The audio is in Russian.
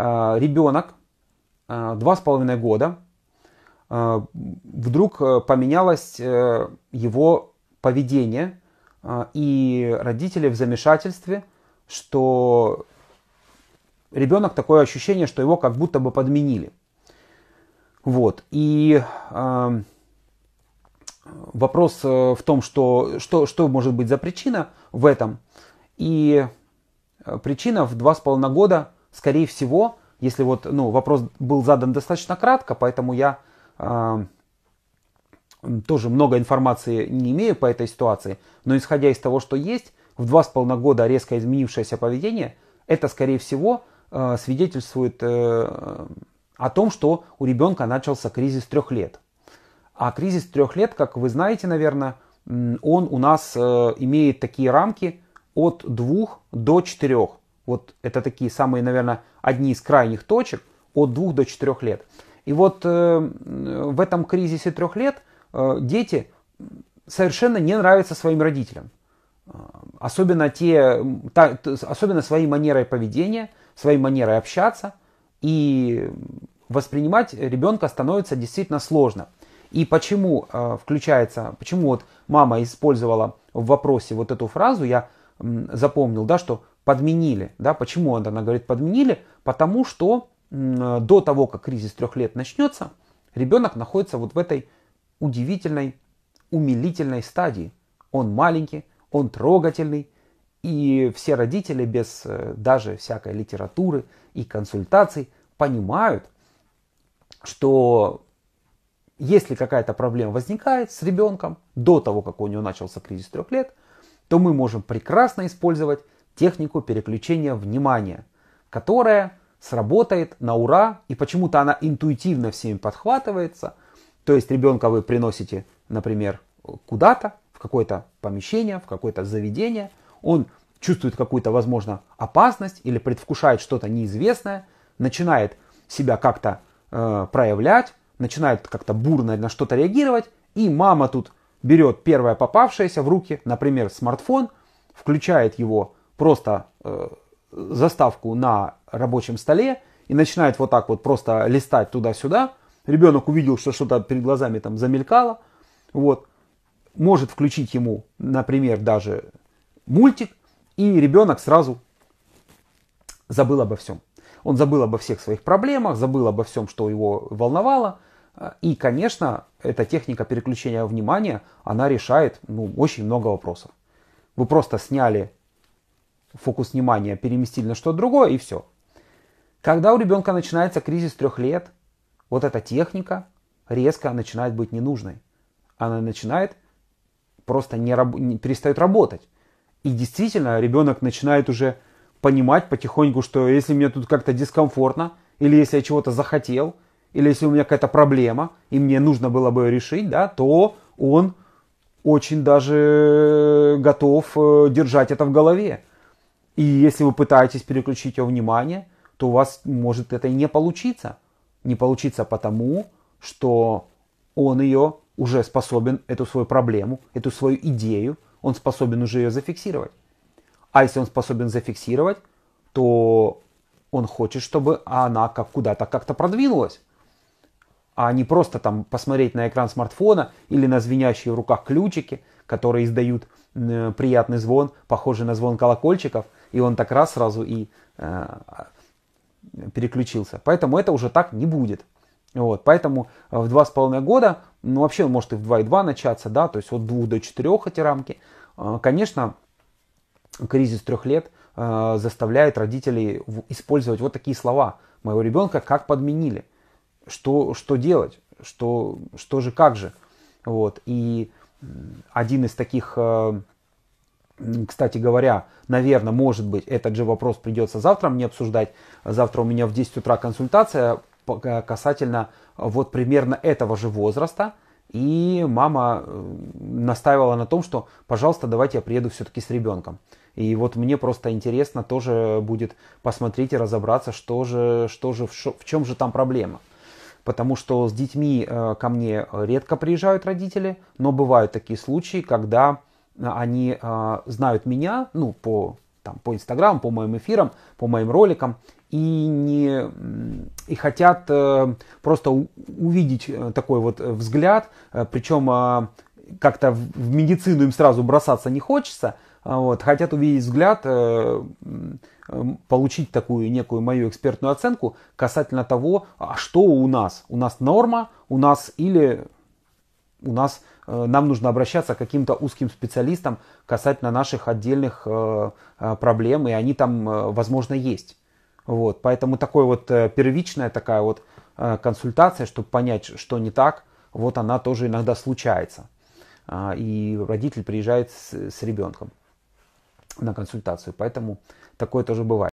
А, ребенок, а, два с половиной года, а, вдруг э, поменялось э, его поведение, и родители в замешательстве, что ребенок такое ощущение, что его как будто бы подменили. Вот. И э, вопрос в том, что, что, что может быть за причина в этом. И э, причина в два с половиной года скорее всего, если вот, ну, вопрос был задан достаточно кратко, поэтому я э, тоже много информации не имею по этой ситуации, но исходя из того, что есть, в два с половиной года резко изменившееся поведение, это, скорее всего, э, свидетельствует э, о том, что у ребенка начался кризис трех лет. А кризис трех лет, как вы знаете, наверное, он у нас э, имеет такие рамки от двух до четырех. Вот это такие самые, наверное, одни из крайних точек от 2 до 4 лет. И вот э, в этом кризисе трех лет э, дети совершенно не нравятся своим родителям. Э, особенно, те, та, особенно своей манерой поведения, своей манерой общаться. И воспринимать ребенка становится действительно сложно. И почему э, включается, почему вот мама использовала в вопросе вот эту фразу, я запомнил, да, что подменили. Да? Почему она говорит подменили? Потому что до того, как кризис трех лет начнется, ребенок находится вот в этой удивительной, умилительной стадии. Он маленький, он трогательный, и все родители без э, даже всякой литературы и консультаций понимают, что если какая-то проблема возникает с ребенком до того, как у него начался кризис трех лет, то мы можем прекрасно использовать технику переключения внимания, которая сработает на ура, и почему-то она интуитивно всеми подхватывается. То есть ребенка вы приносите, например, куда-то, в какое-то помещение, в какое-то заведение, он чувствует какую-то, возможно, опасность или предвкушает что-то неизвестное, начинает себя как-то э, проявлять, начинает как-то бурно на что-то реагировать, и мама тут берет первое попавшееся в руки, например, смартфон, включает его просто э, заставку на рабочем столе и начинает вот так вот просто листать туда-сюда. Ребенок увидел, что что-то перед глазами там замелькало. Вот. Может включить ему, например, даже мультик, и ребенок сразу забыл обо всем. Он забыл обо всех своих проблемах, забыл обо всем, что его волновало. И, конечно, эта техника переключения внимания, она решает ну, очень много вопросов. Вы просто сняли фокус внимания переместили на что-то другое, и все. Когда у ребенка начинается кризис трех лет, вот эта техника резко начинает быть ненужной. Она начинает просто не, раб- не перестает работать. И действительно, ребенок начинает уже понимать потихоньку, что если мне тут как-то дискомфортно, или если я чего-то захотел, или если у меня какая-то проблема, и мне нужно было бы ее решить, да, то он очень даже готов э, держать это в голове. И если вы пытаетесь переключить его внимание, то у вас может это и не получиться. Не получится потому, что он ее уже способен, эту свою проблему, эту свою идею, он способен уже ее зафиксировать. А если он способен зафиксировать, то он хочет, чтобы она как куда-то как-то продвинулась. А не просто там посмотреть на экран смартфона или на звенящие в руках ключики, которые издают Э, приятный звон, похожий на звон колокольчиков, и он так раз сразу и э, а, переключился. Поэтому это уже так не будет. Вот, поэтому э, в 2,5 года, ну вообще может и в 2,2 начаться, да, то есть от 2 до 4 эти рамки. Конечно, кризис трех лет заставляет родителей использовать вот такие слова. Моего ребенка как подменили, что, что делать, что, что же, как же. Вот, и один из таких кстати говоря, наверное, может быть, этот же вопрос придется завтра мне обсуждать. Завтра у меня в 10 утра консультация э, касательно э, вот примерно этого же возраста. И мама э, настаивала на том, что, пожалуйста, давайте я приеду все-таки с ребенком. И вот мне просто интересно тоже будет посмотреть и разобраться, что же, что же, в чем же там проблема. Потому что с детьми ко мне редко приезжают родители, но бывают такие случаи, когда они э, знают меня, ну, по, там, по Инстаграм, по моим эфирам, по моим роликам, и, не, и хотят э, просто у, увидеть э, такой вот взгляд, причем э, а, как-то в, в медицину им сразу бросаться не хочется, а вот, хотят увидеть взгляд, э, э, получить такую некую мою экспертную оценку касательно того, а что у нас? У нас норма, у нас или у нас Э, нам нужно обращаться к каким-то узким специалистам касательно наших отдельных э, э, проблем, и они там, возможно, есть. Вот, поэтому такой вот первичная такая вот консультация, чтобы понять, что не так, вот она тоже иногда случается. А, и родитель приезжает с, с ребенком на консультацию, поэтому такое тоже бывает.